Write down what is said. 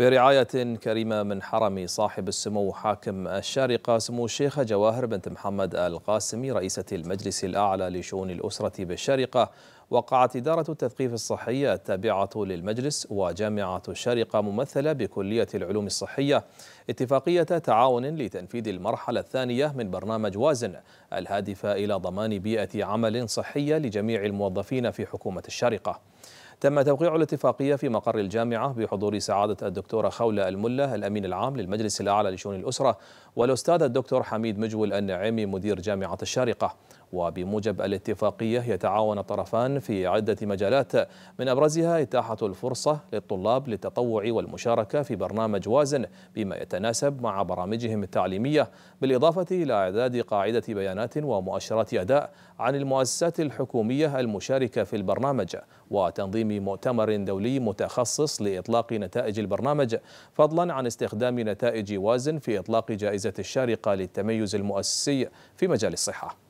برعاية كريمة من حرم صاحب السمو حاكم الشارقة سمو الشيخة جواهر بنت محمد القاسمي رئيسة المجلس الأعلى لشؤون الأسرة بالشارقة وقعت إدارة التثقيف الصحي التابعة للمجلس وجامعة الشارقة ممثلة بكلية العلوم الصحية اتفاقية تعاون لتنفيذ المرحلة الثانية من برنامج وازن الهادفة إلى ضمان بيئة عمل صحية لجميع الموظفين في حكومة الشارقة. تم توقيع الاتفاقية في مقر الجامعة بحضور سعادة الدكتورة خولة الملة الأمين العام للمجلس الأعلى لشؤون الأسرة والأستاذ الدكتور حميد مجول النعيمي مدير جامعة الشارقة وبموجب الاتفاقية يتعاون الطرفان في عدة مجالات من أبرزها إتاحة الفرصة للطلاب للتطوع والمشاركة في برنامج وازن بما يتناسب مع برامجهم التعليمية بالإضافة إلى إعداد قاعدة بيانات ومؤشرات أداء عن المؤسسات الحكومية المشاركة في البرنامج وتنظيم مؤتمر دولي متخصص لإطلاق نتائج البرنامج فضلا عن استخدام نتائج وازن في إطلاق جائزة الشارقة للتميز المؤسسي في مجال الصحة